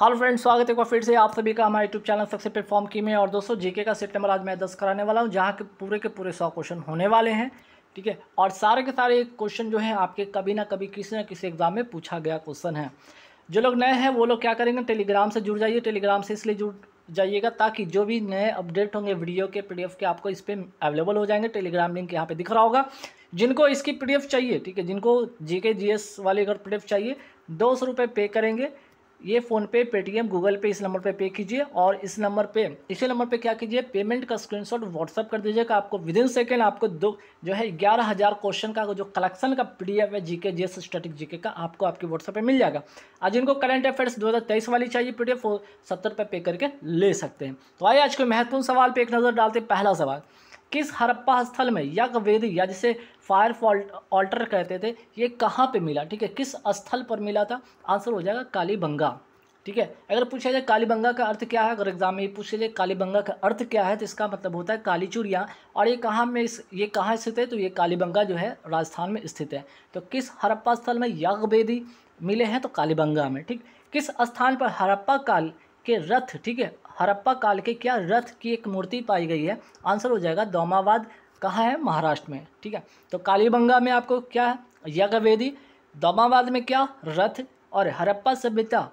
hello friends स्वागत है एक बार फिर से आप सभी का हमारे यूट्यूब चैनल सबसे प्लेटफॉर्म की में और दोस्तों जीके का सितंबर आज मैं दस कराने वाला हूँ जहाँ के पूरे के पूरे सौ क्वेश्चन होने वाले हैं ठीक है और सारे के सारे क्वेश्चन जो है आपके कभी ना कभी किसी ना किसी एग्जाम में पूछा गया क्वेश्चन है जो लोग नए हैं वो लोग क्या करेंगे टेलीग्राम से जुड़ जाइए टेलीग्राम से इसलिए जुड़ जाइएगा ताकि जो भी नए अपडेट होंगे वीडियो के पी के आपको इस पर अवेलेबल हो जाएंगे टेलीग्राम लिंक यहाँ पर दिख रहा होगा जिनको इसकी पी चाहिए ठीक है जिनको जी के वाली अगर पी चाहिए दो सौ रुपये पे करेंगे ये फ़ोनपे पेटीएम गूगल पे इस नंबर पे पे कीजिए और इस नंबर पे इसी नंबर पे क्या कीजिए पेमेंट का स्क्रीनशॉट व्हाट्सअप कर दीजिएगा आपको विद इन सेकेंड आपको दो जो है ग्यारह हज़ार क्वेश्चन का जो कलेक्शन का पीडीएफ है जीके जीएस स्टैटिक जीके का आपको आपके व्हाट्सअप पे मिल जाएगा आज इनको करंट अफेयर्स दो वाली चाहिए पी डी सत्तर पे करके ले सकते हैं तो आइए आज के महत्वपूर्ण सवाल पर एक नज़र डालते पहला सवाल किस हरप्पा स्थल में यज्ञ वेद या जिसे फायर ऑल्टर कहते थे ये कहाँ पे मिला ठीक है किस स्थल पर मिला था आंसर हो जाएगा कालीबंगा ठीक है अगर पूछा जाए कालीबंगा का अर्थ क्या है अगर एग्जाम में पूछा जाए कालीबंगा का अर्थ क्या है तो इसका मतलब होता है काली चूड़िया और ये कहाँ में इस ये कहाँ स्थित है तो ये कालीबंगा जो है राजस्थान में स्थित है तो किस हरप्पा स्थल में यज्ञ वेदी मिले हैं तो कालीबंगा में ठीक किस स्थान पर हरप्पा काल के रथ ठीक है हरप्पा काल के क्या रथ की एक मूर्ति पाई गई है आंसर हो जाएगा दोमावाद कहाँ है महाराष्ट्र में ठीक है तो कालीबंगा में आपको क्या है यज्ञवेदी दोमाबाद में क्या रथ और हरप्पा सभ्यता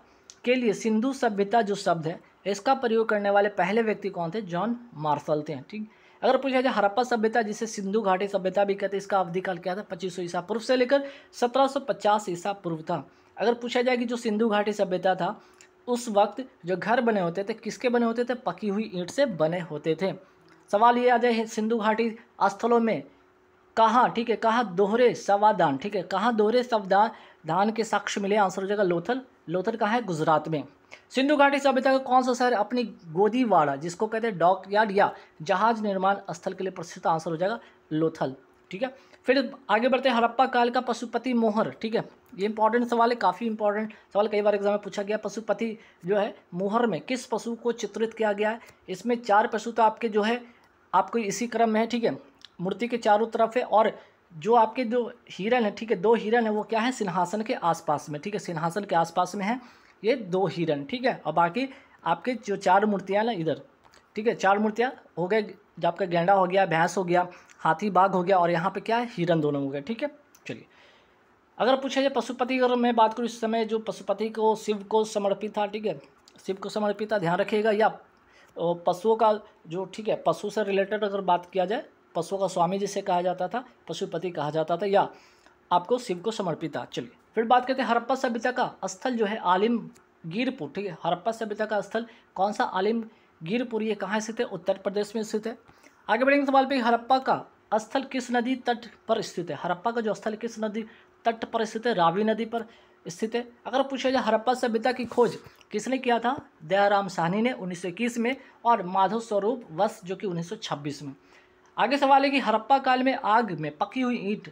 के लिए सिंधु सभ्यता जो शब्द है इसका प्रयोग करने वाले पहले व्यक्ति कौन थे जॉन मार्शल थे ठीक अगर पूछा जाए हरप्पा सभ्यता जिसे सिंधु घाटी सभ्यता भी कहते हैं इसका अवधि काल क्या था पच्चीस ईसा पूर्व से लेकर 1750 ईसा पूर्व था अगर पूछा जाए कि जो सिंधु घाटी सभ्यता था उस वक्त जो घर बने होते थे किसके बने होते थे पकी हुई ईंट से बने होते थे सवाल ये आ जाए सिंधु घाटी स्थलों में कहाँ ठीक है कहाँ दोहरे सवादान ठीक है कहाँ दोहरे सवदान धान के साक्ष्य मिले आंसर हो जाएगा लोथल लोथल कहाँ है गुजरात में सिंधु घाटी सभ्यता का कौन सा शहर अपनी गोदीवाड़ा जिसको कहते हैं डॉक यार्ड या जहाज निर्माण स्थल के लिए प्रसिद्ध आंसर हो जाएगा लोथल ठीक है फिर आगे बढ़ते हैं हड़प्पा काल का पशुपति मोहर ठीक है ये इंपॉर्टेंट सवाल है काफ़ी इंपॉर्टेंट सवाल कई बार एग्जाम में पूछा गया पशुपति जो है मोहर में किस पशु को चित्रित किया गया है इसमें चार पशु तो आपके जो है आपको इसी क्रम में है ठीक है मूर्ति के चारों तरफ है और जो आपके जो हिरन है ठीक है दो हिरन है वो क्या है सिंहासन के आसपास में ठीक है सिंहासन के आसपास में है ये दो हिरन ठीक है और बाकी आपके जो चार मूर्तियाँ ना इधर ठीक है चार मूर्तियाँ हो गए आपका गेंडा हो गया भैंस हो गया हाथी बाघ हो गया और यहाँ पे क्या है हिरन दोनों हो गया ठीक है चलिए अगर पूछा जाए पशुपति अगर मैं बात करूँ इस समय जो पशुपति को शिव को समर्पित था ठीक है शिव को समर्पित था ध्यान रखिएगा या पशुओं का जो ठीक है पशु से रिलेटेड अगर बात किया जाए पशुओं का स्वामी जिसे कहा जाता था पशुपति कहा जाता था या आपको शिव को समर्पित था चलिए फिर बात करते हैं हरप्पा सभ्यता का स्थल जो है आलिमगीरपुर ठीक है हरप्पा सभ्यता का स्थल कौन सा आलिमगीरपुर ये कहाँ स्थित है उत्तर प्रदेश में स्थित है आगे बढ़ेंगे सवाल पे हरप्पा का स्थल किस नदी तट पर स्थित है हरप्पा का जो स्थल किस नदी तट पर स्थित है रावी नदी पर स्थित है अगर पूछा जाए हरप्पा सभ्यता की खोज किसने किया था दयाराम साहनी ने 1921 में और माधव स्वरूप वश जो कि 1926 में आगे सवाल है कि हरप्पा काल में आग में पकी हुई ईंट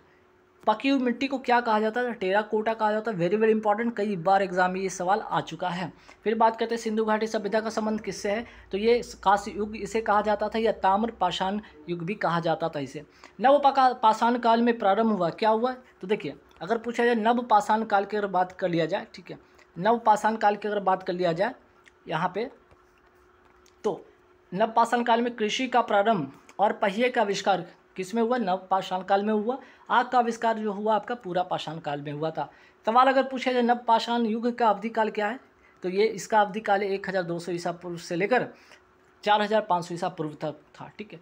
पकी हुई मिट्टी को क्या कहा जाता है टेरा कोटा कहा जाता है वेरी वेरी इंपॉर्टेंट कई बार एग्जाम में ये सवाल आ चुका है फिर बात करते हैं सिंधु घाटी सभ्यता का संबंध किससे है तो ये काश युग इसे कहा जाता था या ताम्र पाषाण युग भी कहा जाता था इसे नव पाषाण काल में प्रारंभ हुआ क्या हुआ तो देखिए अगर पूछा जाए नव पाषाण काल की अगर बात कर लिया जाए ठीक है नव पाषाण काल की अगर बात कर लिया जाए यहाँ पर तो नव पाषाण काल में कृषि का प्रारंभ और पहिए का आविष्कार किस में हुआ नव पाषाण काल में हुआ आग का आविष्कार जो हुआ आपका पूरा पाषाण काल में हुआ था सवाल अगर पूछे जाए नव पाषाण युग का अवधि काल क्या है तो ये इसका अवधि काल एक हज़ार दो सौ ईसा पूर्व से लेकर चार हज़ार पाँच सौ ईसा पूर्व तक था ठीक है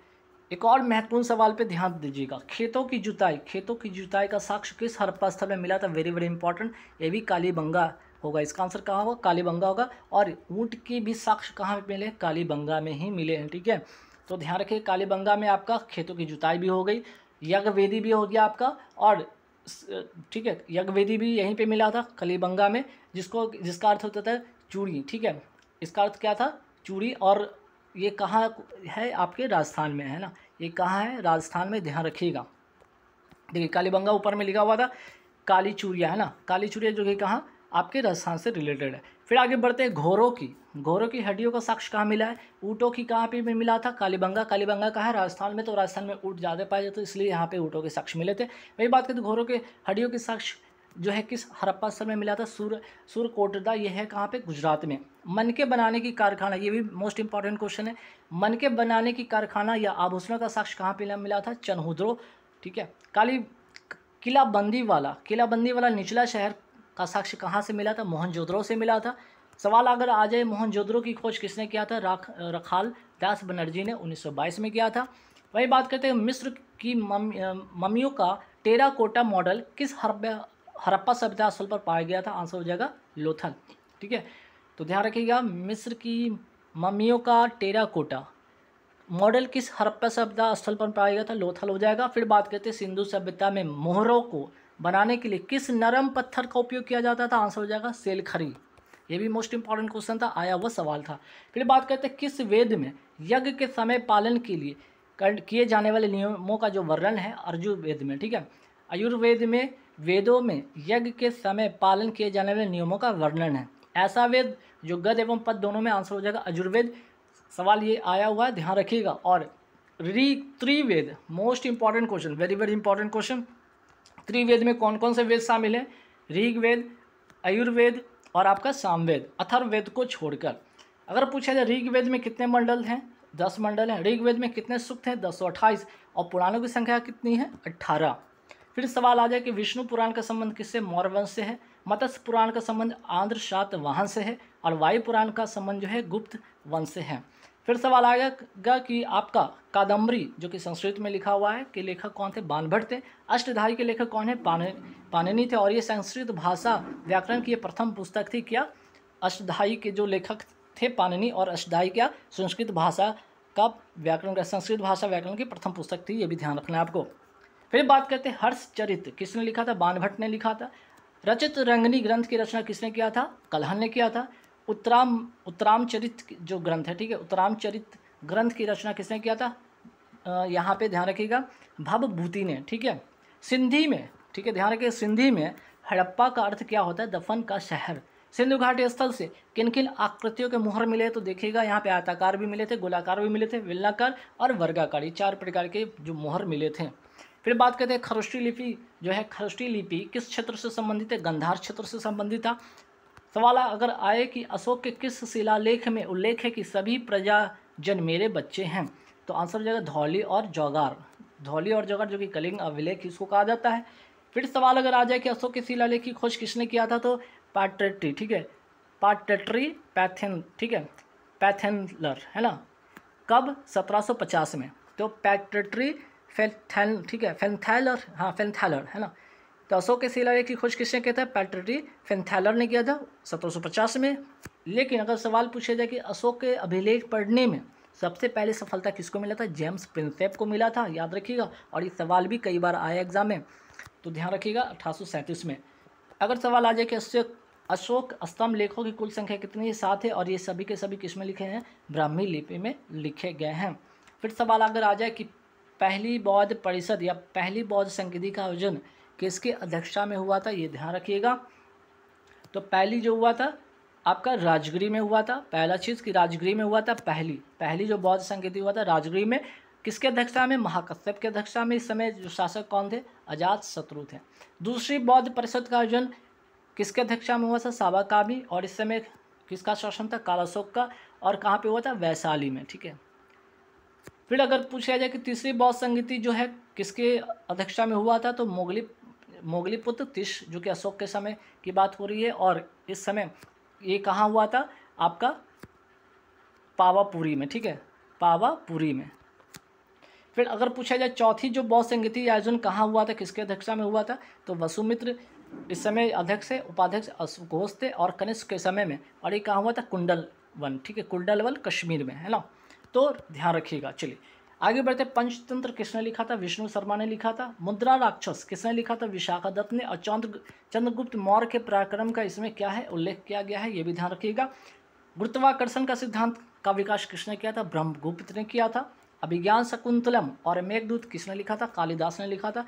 एक और महत्वपूर्ण सवाल पे ध्यान दीजिएगा खेतों की जुताई खेतों की जुताई का साक्ष्य किस हड़प्पा स्थल में मिला था वेरी वेरी इंपॉर्टेंट ये भी कालीबंगा होगा इसका आंसर कहाँ होगा कालीबंगा होगा और ऊँट की भी साक्ष्य कहाँ मिले कालीबंगा में ही मिले हैं ठीक है तो ध्यान रखिए कालीबंगा में आपका खेतों की जुताई भी हो गई यज्ञ वेदी भी हो गया आपका और ठीक है यज्ञ वेदी भी यहीं पे मिला था कालीबंगा में जिसको जिसका अर्थ होता था चूड़ी ठीक है इसका अर्थ क्या था चूड़ी और ये कहाँ है आपके राजस्थान में है ना ये कहाँ है राजस्थान में ध्यान रखिएगा देखिए कालीबंगा ऊपर में लिखा हुआ था काली चूड़िया है ना काली चूड़िया जो कि कहाँ आपके राजस्थान से रिलेटेड है फिर आगे बढ़ते हैं घोरों की घोरों की हड्डियों का साक्ष्य कहाँ मिला है ऊँटों की कहाँ पर भी मिला था कालीबंगा कालीबंगा कहाँ है राजस्थान में तो राजस्थान में ऊँट ज़्यादा पाए जाते इसलिए यहाँ पर ऊँटों के साक्ष्य मिले थे वही बात करें तो घोरों के हड्डियों के साक्ष्य जो है किस हड़प्पा स्थल में मिला था सूर कोटदा ये है कहाँ पे गुजरात में मन के बनाने की कारखाना ये भी मोस्ट इंपॉर्टेंट क्वेश्चन है मन के बनाने की कारखाना या आभूषणों का साक्ष्य कहाँ पे मिला था चनहुद्रो ठीक है काली किला बंदी वाला किला बंदी वाला निचला शहर का साक्ष्य कहाँ से मिला था मोहनजोदड़ो से मिला था सवाल अगर आ जाए मोहनजोद्रो की खोज किसने किया था राख रखाल दास बनर्जी ने 1922 में किया था वही बात करते हैं मिस्र की मम, ममियों का टेरा कोटा मॉडल किस हरप हरप्पा सभ्यता स्थल पर पाया गया था आंसर हो जाएगा लोथल ठीक है तो ध्यान रखिएगा मिस्र की ममियों का टेरा कोटा मॉडल किस हरप्पा सभ्यता स्थल पर पाया गया था लोथल हो जाएगा फिर बात करते हैं सिंधु सभ्यता में मोहरों को बनाने के लिए किस नरम पत्थर का उपयोग किया जाता था आंसर हो जाएगा सेलखरी ये भी मोस्ट इंपॉर्टेंट क्वेश्चन था आया हुआ सवाल था फिर बात करते हैं किस वेद में यज्ञ के समय पालन के लिए किए जाने वाले नियमों का जो वर्णन है अर्जुर्वेद में ठीक है आयुर्वेद में वेदों में यज्ञ के समय पालन किए जाने वाले नियमों का वर्णन है ऐसा वेद जो गद एवं पद दोनों में आंसर हो जाएगा अजुर्वेद सवाल ये आया हुआ है ध्यान रखिएगा और री त्रिवेद most important question very very important question त्रिवेद में कौन कौन से वेद शामिल हैं ऋग्वेद आयुर्वेद और आपका सामवेद अथर्ववेद को छोड़कर अगर पूछा जाए ऋग्वेद में कितने मंडल हैं दस मंडल हैं ऋग्वेद में कितने सूक्त हैं दस सौ अट्ठाईस और पुराणों की संख्या कितनी है अट्ठारह फिर सवाल आ जाए कि विष्णु पुराण का संबंध किससे मौर्यवंश से है मत्स्य पुराण का संबंध आंध्र सात वाहन से है और वायु पुराण का संबंध जो है गुप्त वंश से है फिर सवाल आएगा कि आपका कादम्बरी जो कि संस्कृत में लिखा हुआ है के लेखक कौन थे बानभट्ट थे अष्टधारी के लेखक कौन है पाने पानिनी थे और ये संस्कृत भाषा व्याकरण की ये प्रथम पुस्तक थी क्या अष्टधाई के जो लेखक थे पानिनी और अष्टधाई क्या संस्कृत भाषा का व्याकरण का संस्कृत भाषा व्याकरण की प्रथम पुस्तक थी ये भी ध्यान रखना है आपको फिर बात करते हैं हर्ष चरित्र किसने लिखा था बानभट्ट ने लिखा था रचित रंगनी ग्रंथ की रचना किसने किया था कलहन ने किया था उत्तराम उत्तरामचरित जो ग्रंथ है ठीक है उत्तरामचरित ग्रंथ की रचना किसने किया था यहाँ पे ध्यान रखिएगा भवभूति ने ठीक है सिंधी में ठीक है ध्यान रखिएगा सिंधी में हड़प्पा का अर्थ क्या होता है दफन का शहर सिंधु घाटी स्थल से किन किन आकृतियों के मुहर मिले तो देखिएगा यहाँ पे आताकार भी मिले थे गोलाकार भी मिले थे विलनाकार और वर्गाकार ये चार प्रकार के जो मुहर मिले थे फिर बात करते हैं खरुष्टी लिपि जो है खरुष्टी लिपि किस क्षेत्र से संबंधित है गंधार क्षेत्र से संबंधित था सवाल अगर आए कि अशोक के किस शिलालेख में उल्लेख है कि सभी प्रजाजन मेरे बच्चे हैं तो आंसर हो जाएगा धौली और जौगार धौली और जौगार जो कि कलिंग अभिलेख इसको कहा जाता है फिर सवाल अगर आ जाए कि अशोक के शिलालेख की खोज किसने किया था तो पैट्रेट्री ठीक है पाटेट्री पैथेन ठीक है पैथेनलर है ना कब 1750 में तो पैट्रेट्री फेंथैल ठीक है फेंथैलर हाँ फेंथैलर है ना तो अशोक के शिलालेख की खोज किसने किया था पैट्री फेंथैलर ने किया था 1750 में लेकिन अगर सवाल पूछा जाए कि अशोक के अभिलेख पढ़ने में सबसे पहले सफलता किसको मिला था जेम्स प्रिंसेप को मिला था याद रखिएगा और ये सवाल भी कई बार आया एग्जाम में तो ध्यान रखिएगा अठारह में अगर सवाल आ जाए कि अशोक अशोक स्तंभ लेखों की कुल संख्या कितनी है सात है और ये सभी के सभी किस में लिखे हैं ब्राह्मी लिपि में लिखे गए हैं फिर सवाल अगर आ जाए कि पहली बौद्ध परिषद या पहली बौद्ध संगीति का आयोजन किसके अध्यक्षता में हुआ था ये ध्यान रखिएगा तो पहली जो हुआ था आपका राजगिरी में हुआ था पहला चीज़ कि राजगिरी में हुआ था पहली पहली जो बौद्ध संगीति हुआ था राजगिरी में किसके अध्यक्षता में महाकश्यप के अध्यक्षता में इस समय जो शासक कौन थे अजात शत्रु थे दूसरी बौद्ध परिषद का आयोजन किसके अध्यक्षता में हुआ था साबाकामी और इस समय किसका शासन था कालाशोक का और कहाँ पे हुआ था वैशाली में ठीक है फिर अगर पूछा जाए कि तीसरी बौद्ध संगीति जो है किसके अध्यक्षता में हुआ था तो मुगली मोगली पुत्र तिश जो कि अशोक के समय की बात हो रही है और इस समय ये कहाँ हुआ था आपका पावापुरी में ठीक है पावापुरी में फिर अगर पूछा जाए चौथी जो बौद्ध संगीति आयोजन कहाँ हुआ था किसके अध्यक्षता में हुआ था तो वसुमित्र इस समय अध्यक्ष है उपाध्यक्ष घोष थे और कनिष्क के समय में और ये कहाँ हुआ था कुंडल वन ठीक है कुंडल वन कश्मीर में है ना तो ध्यान रखिएगा चलिए आगे बढ़ते पंचतंत्र किसने लिखा था विष्णु शर्मा ने लिखा था मुद्रा राक्षस किसने लिखा था विशाखा दत्त ने और चंद्र चंद्रगुप्त मौर्य के पराक्रम का इसमें क्या है उल्लेख किया गया है ये भी ध्यान रखिएगा गुरुत्वाकर्षण का सिद्धांत का विकास किसने किया था ब्रह्मगुप्त ने किया था अभिज्ञान शकुंतलम और मेघदूत किसने लिखा था कालिदास ने लिखा था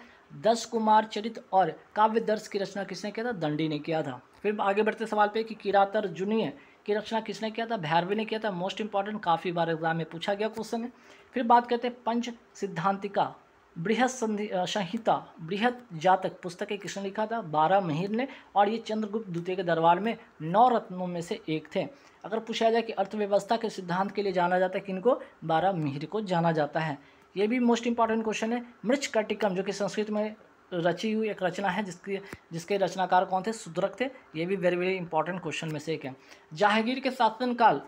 दस कुमार चरित और काव्य दर्श की रचना किसने किया था दंडी ने किया था फिर आगे बढ़ते सवाल पे कि किरातर जुनिय की रचना किसने किया था भैरवी ने किया था मोस्ट इंपॉर्टेंट काफ़ी बार एग्जाम में पूछा गया क्वेश्चन है फिर बात करते हैं पंच सिद्धांतिका बृहद संधि संहिता बृहद जातक पुस्तकें किसने लिखा था बारह महिर ने और ये चंद्रगुप्त द्वितीय के दरबार में नौ रत्नों में से एक थे अगर पूछा जाए कि अर्थव्यवस्था के सिद्धांत के लिए जाना जाता है किनको बारह मिहिर को जाना जाता है ये भी मोस्ट इंपॉर्टेंट क्वेश्चन है मृच कटिकम जो कि संस्कृत में रची हुई एक रचना है जिसकी जिसके रचनाकार कौन थे सुदरक थे ये भी वेरी वेरी इंपॉर्टेंट क्वेश्चन में से एक है जहांगीर के शासनकाल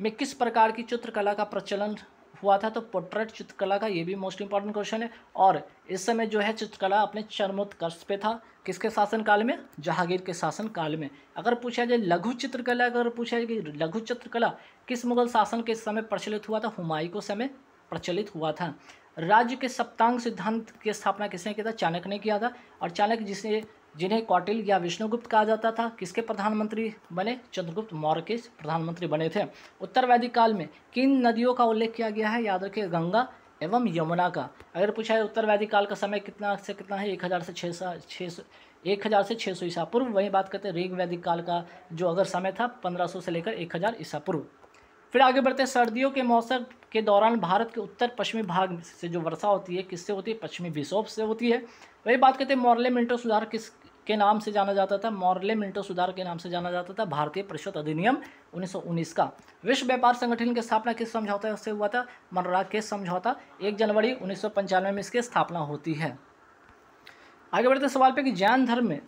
में किस प्रकार की चित्रकला का प्रचलन हुआ था तो पोर्ट्रेट चित्रकला का ये भी मोस्ट इंपॉर्टेंट क्वेश्चन है और इस समय जो है चित्रकला अपने चरमोत्कर्ष पे था किसके शासनकाल में जहांगीर के शासन काल में अगर पूछा जाए लघु चित्रकला अगर पूछा जाए कि लघु चित्रकला किस मुगल शासन के समय प्रचलित हुआ था हुमायूं के समय प्रचलित हुआ था राज्य के सप्तांग सिद्धांत की स्थापना किसने किया था चाणक्य ने किया था और चाणक्य जिसने जिन्हें कौटिल या विष्णुगुप्त कहा जाता था किसके प्रधानमंत्री बने चंद्रगुप्त मौर्य के प्रधानमंत्री बने थे उत्तर वैदिक काल में किन नदियों का उल्लेख किया गया है याद रखिए गंगा एवं यमुना का अगर पूछा है उत्तर वैदिक काल का समय कितना से कितना है एक हज़ार से छः सौ छः सौ एक हज़ार से छः सौ ईसा पूर्व वही बात करते हैं ऋग वैदिक काल का जो अगर समय था पंद्रह सौ से लेकर एक हज़ार ईसा पूर्व फिर आगे बढ़ते हैं सर्दियों के मौसम के दौरान भारत के उत्तर पश्चिमी भाग से जो वर्षा होती है किससे होती है पश्चिमी विक्षोभ से होती है वही बात करते हैं मॉरले मिंटो सुधार किस के नाम से जाना जाता था मॉरले मिंटो सुधार के नाम से जाना जाता था भारतीय परिषद अधिनियम 1919 का विश्व व्यापार संगठन की स्थापना किस समझौता से हुआ था के समझौता एक जनवरी उन्नीस में इसकी स्थापना होती है आगे बढ़ते सवाल पर कि जैन धर्म में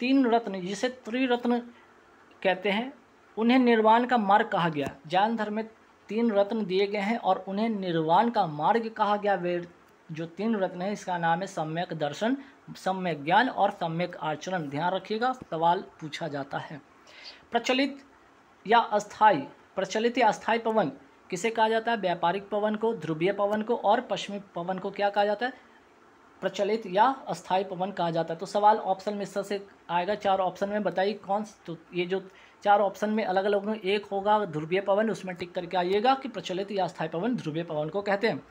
तीन रत्न जिसे त्रिरत्न कहते हैं उन्हें निर्वाण का मार्ग कहा गया जैन धर्म में तीन रत्न दिए गए हैं और उन्हें निर्वाण का मार्ग कहा गया वे जो तीन रत्न है इसका नाम है सम्यक दर्शन सम्यक ज्ञान और सम्यक आचरण ध्यान रखिएगा सवाल पूछा जाता है प्रचलित या अस्थाई प्रचलित या अस्थाई पवन किसे कहा जाता है व्यापारिक पवन को ध्रुवीय पवन को और पश्चिमी पवन को क्या कहा जाता है प्रचलित या अस्थाई पवन कहा जाता है तो सवाल ऑप्शन में से आएगा चार ऑप्शन में बताइए कौन तो ये जो चार ऑप्शन में अलग अलग एक होगा ध्रुवीय पवन उसमें टिक करके आइएगा कि प्रचलित या अस्थायी पवन ध्रुवीय पवन को कहते हैं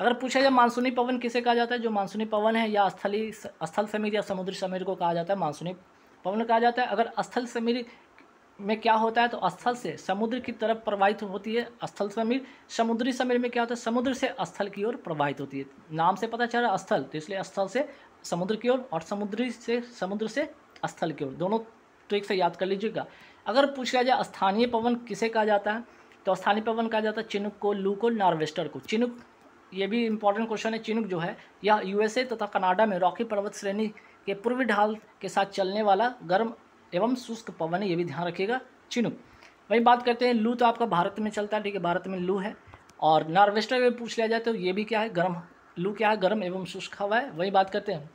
अगर पूछा जाए मानसूनी पवन किसे कहा जाता है जो मानसूनी पवन है या स्थली स्थल समीर या समुद्री समीर को कहा जाता है मानसूनी पवन कहा जाता है अगर स्थल समीर में क्या होता है तो स्थल से समुद्र की तरफ प्रवाहित होती है स्थल समीर समुद्री समीर में क्या होता है समुद्र से स्थल की ओर प्रवाहित होती है नाम से पता चल रहा स्थल तो इसलिए स्थल से समुद्र की ओर और समुद्री से समुद्र से स्थल की ओर दोनों ट्रिक तो से याद कर लीजिएगा अगर पूछा जाए स्थानीय पवन किसे कहा जाता है तो स्थानीय पवन कहा जाता है चिनुक को लू को नार्वेस्टर को चिनुक ये भी इंपॉर्टेंट क्वेश्चन है चिनुक जो है यह यूएसए तथा कनाडा में रॉकी पर्वत श्रेणी के पूर्वी ढाल के साथ चलने वाला गर्म एवं शुष्क पवन है ये भी ध्यान रखिएगा चिनुक वही बात करते हैं लू तो आपका भारत में चलता है ठीक है भारत में लू है और नार्वेस्टर में पूछ लिया जाए तो ये भी क्या है गर्म लू क्या है गर्म एवं शुष्क हवा है वही बात करते हैं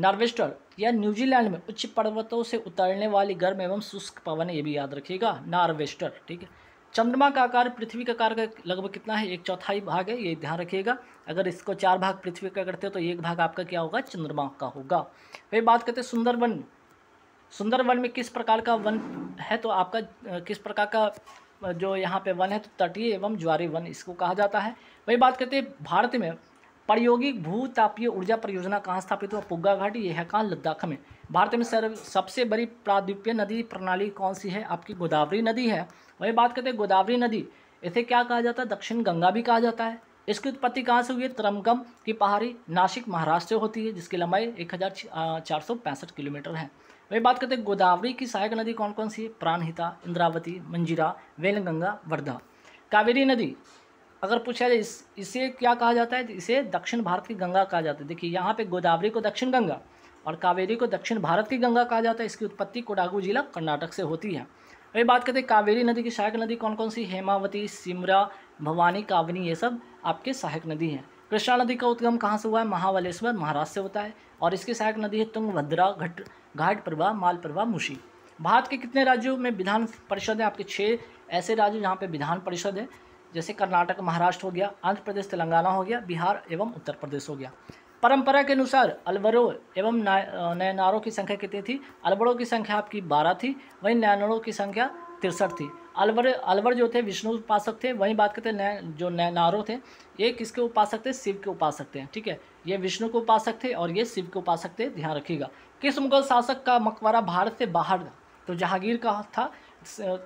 नार्वेस्टर या न्यूजीलैंड में उच्च पर्वतों से उतरने वाली गर्म एवं शुष्क पवन ये भी याद रखिएगा नार्वेस्टर ठीक है चंद्रमा का आकार पृथ्वी का आकार का लगभग कितना है एक चौथाई भाग है ये ध्यान रखिएगा अगर इसको चार भाग पृथ्वी का करते हो तो एक भाग आपका क्या होगा चंद्रमा का होगा वही बात करते हैं सुंदरवन सुंदरवन में किस प्रकार का वन है तो आपका किस प्रकार का जो यहाँ पे वन है तो तटीय एवं ज्वारी वन इसको कहा जाता है वही बात करते हैं भारत में प्रायोगिक भूतापीय ऊर्जा परियोजना कहाँ स्थापित हुआ पुग्गा घाट यह कहाँ लद्दाख में भारत में सर्व सबसे बड़ी प्राद्वीपीय नदी प्रणाली कौन सी है आपकी गोदावरी नदी है वही बात करते हैं गोदावरी नदी इसे क्या कहा जाता है दक्षिण गंगा भी कहा जाता है इसकी उत्पत्ति कहाँ से हुई है त्रमगम की पहाड़ी नासिक महाराष्ट्र से होती है जिसकी लंबाई एक किलोमीटर है वही बात करते हैं गोदावरी की सहायक नदी कौन कौन सी है प्राणहिता इंद्रावती मंजिरा वेलगंगा वर्धा कावेरी नदी अगर पूछा जाए इस इसे क्या कहा जाता है इसे दक्षिण भारत की गंगा कहा जाता है देखिए यहाँ पे गोदावरी को दक्षिण गंगा और कावेरी को दक्षिण भारत की गंगा कहा जाता है इसकी उत्पत्ति कोडागू जिला कर्नाटक से होती है अभी बात करते हैं कावेरी नदी की सहायक नदी कौन कौन सी हेमावती सिमरा भवानी कावनी ये सब आपके सहायक नदी हैं कृष्णा नदी का उद्गम कहाँ से हुआ है महावलेश्वर महाराष्ट्र से होता है और इसकी सहायक नदी है तुंगभद्रा घट घाट प्रवाह माल प्रवाह मुशी भारत के कितने राज्यों में विधान परिषद है आपके छः ऐसे राज्य जहाँ पे विधान परिषद है जैसे कर्नाटक महाराष्ट्र हो गया आंध्र प्रदेश तेलंगाना हो गया बिहार एवं उत्तर प्रदेश हो गया परंपरा के अनुसार अलवरों एवं नयनारों की संख्या कितनी थी अलवरों की संख्या आपकी बारह थी वहीं नयनारों की संख्या तिरसठ थी अलवर अलवर जो थे विष्णु उपासक थे वहीं बात करते हैं जो नयनारों थे ये किसके उपासक थे शिव के उपासक थे ठीक है ये विष्णु के उपासक थे और ये शिव के उपासक थे ध्यान रखिएगा किस मुगल शासक का मकबरा भारत से बाहर तो जहांगीर का था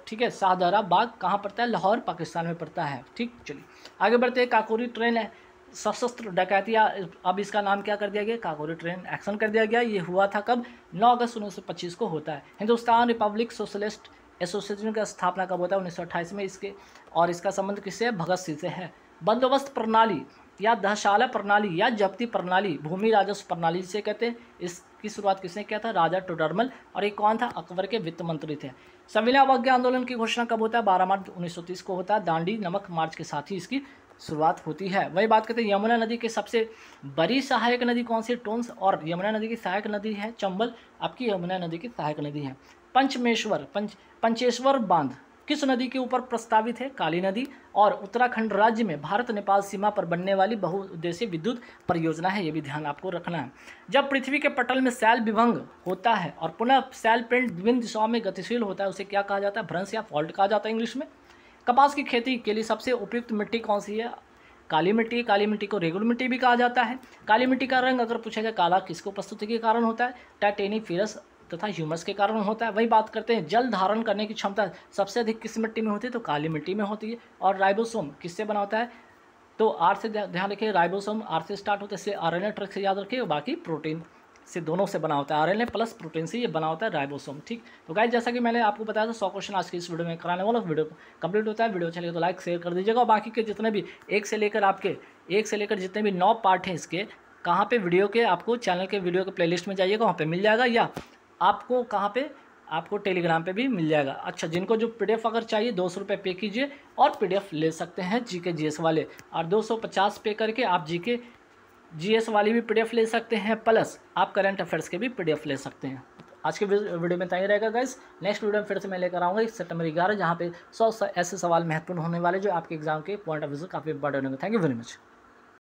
ठीक है सादारा बाग कहाँ पड़ता है लाहौर पाकिस्तान में पड़ता है ठीक चलिए आगे बढ़ते हैं काकोरी ट्रेन है सशस्त्र डकैतिया अब इसका नाम क्या कर दिया गया काकोरी ट्रेन एक्शन कर दिया गया ये हुआ था कब 9 अगस्त उन्नीस को होता है हिंदुस्तान रिपब्लिक सोशलिस्ट एसोसिएशन का स्थापना कब होता है उन्नीस में इसके और इसका संबंध किससे है भगत सिंह से है बंदोबस्त प्रणाली या दहशाला प्रणाली या जब्ती प्रणाली भूमि राजस्व प्रणाली से कहते हैं इसकी शुरुआत किसने किया था राजा टोडरमल और ये कौन था अकबर के वित्त मंत्री थे संविधान अवज्ञा आंदोलन की घोषणा कब होता है बारह मार्च उन्नीस को होता है दांडी नमक मार्च के साथ ही इसकी शुरुआत होती है वही बात करते हैं यमुना नदी के सबसे बड़ी सहायक नदी कौन सी टोन्स और यमुना नदी की सहायक नदी है चंबल आपकी यमुना नदी की सहायक नदी है पंचमेश्वर पंच पंचेश्वर बांध किस नदी के ऊपर प्रस्तावित है काली नदी और उत्तराखंड राज्य में भारत नेपाल सीमा पर बनने वाली बहुउद्देशीय विद्युत परियोजना है ये भी ध्यान आपको रखना है जब पृथ्वी के पटल में सैल विभंग होता है और पुनः सैल पेंट विभिन्न दिशाओं में गतिशील होता है उसे क्या कहा जाता है भ्रंश या फॉल्ट कहा जाता है इंग्लिश में कपास की खेती के लिए सबसे उपयुक्त मिट्टी कौन सी है काली मिट्टी काली मिट्टी को रेगुलर मिट्टी भी कहा जाता है काली मिट्टी का रंग अगर पूछा जाए काला किसको प्रस्तुति के कारण होता है टाइटेनी फिरस तथा ह्यूमस के कारण होता है वही बात करते हैं जल धारण करने की क्षमता सबसे अधिक किस मिट्टी में होती है तो काली मिट्टी में होती है और राइबोसोम किससे बना होता है तो आर से ध्यान रखिए राइबोसोम आर से स्टार्ट होता है इससे आर एन ट्रक से याद रखिए और बाकी प्रोटीन से दोनों से बना होता है आरएनए प्लस प्रोटीन से ये बना होता है राइबोसोम ठीक तो गाइज जैसा कि मैंने आपको बताया था सौ क्वेश्चन आज के इस वीडियो में कराने वाला वीडियो कंप्लीट होता है वीडियो अच्छा लगे तो लाइक शेयर कर दीजिएगा और बाकी के जितने भी एक से लेकर आपके एक से लेकर जितने भी नौ पार्ट हैं इसके कहाँ पे वीडियो के आपको चैनल के वीडियो के प्लेलिस्ट में जाइएगा वहाँ पे मिल जाएगा या आपको कहाँ पे आपको टेलीग्राम पे भी मिल जाएगा अच्छा जिनको जो पी अगर चाहिए दो सौ रुपये पे कीजिए और पी ले सकते हैं जी के वाले और दो सौ पचास पे करके आप जी के वाली भी पी ले सकते हैं प्लस आप करेंट अफेयर्स के भी पी ले सकते हैं आज के वीडियो में ही रहेगा गाइस नेक्स्ट वीडियो में फिर से मैं लेकर आऊँगा सितंबर ग्यारह जहाँ पे सौ ऐसे सवाल महत्वपूर्ण होने वाले जो आपके एग्जाम के पॉइंट ऑफ व्यू से काफ़ी इंपॉर्टेंट होंगे थैंक यू वेरी मच